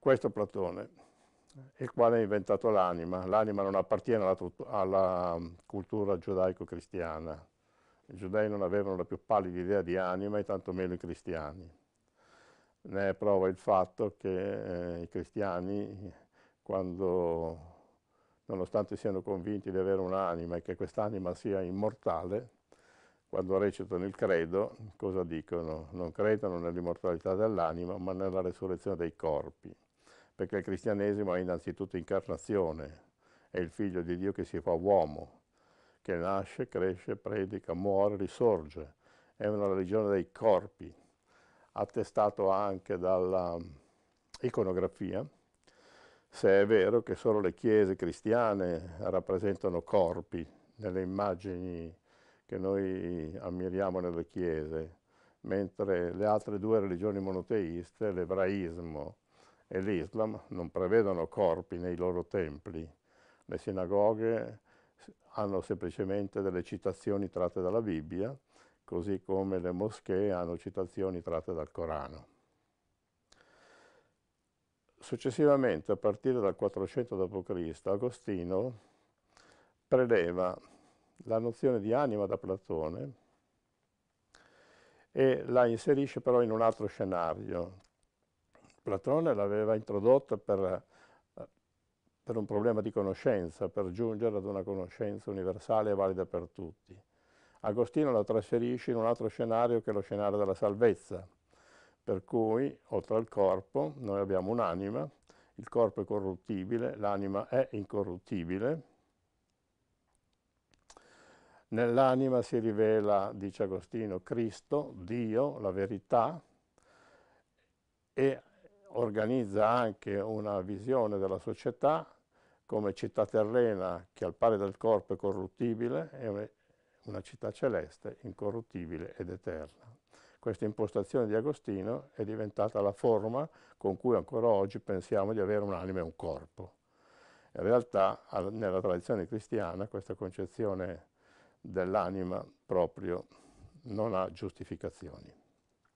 Questo Platone, il quale ha inventato l'anima. L'anima non appartiene alla, alla um, cultura giudaico-cristiana. I giudei non avevano la più pallida idea di anima e tantomeno i cristiani. Ne è prova il fatto che eh, i cristiani, quando, nonostante siano convinti di avere un'anima e che quest'anima sia immortale, quando recitano il credo, cosa dicono? Non credono nell'immortalità dell'anima, ma nella resurrezione dei corpi perché il cristianesimo è innanzitutto incarnazione, è il figlio di Dio che si fa uomo, che nasce, cresce, predica, muore, risorge. È una religione dei corpi, attestato anche dalla mm, iconografia, se è vero che solo le chiese cristiane rappresentano corpi nelle immagini che noi ammiriamo nelle chiese, mentre le altre due religioni monoteiste, l'ebraismo e l'Islam non prevedono corpi nei loro templi. Le sinagoghe hanno semplicemente delle citazioni tratte dalla Bibbia, così come le moschee hanno citazioni tratte dal Corano. Successivamente, a partire dal 400 d.C., Agostino preleva la nozione di anima da Platone e la inserisce però in un altro scenario, Platone l'aveva introdotta per, eh, per un problema di conoscenza, per giungere ad una conoscenza universale e valida per tutti. Agostino la trasferisce in un altro scenario che è lo scenario della salvezza, per cui oltre al corpo noi abbiamo un'anima, il corpo è corruttibile, l'anima è incorruttibile, nell'anima si rivela, dice Agostino, Cristo, Dio, la verità, e organizza anche una visione della società come città terrena che al pari del corpo è corruttibile e una città celeste incorruttibile ed eterna. Questa impostazione di Agostino è diventata la forma con cui ancora oggi pensiamo di avere un'anima e un corpo. In realtà nella tradizione cristiana questa concezione dell'anima proprio non ha giustificazioni.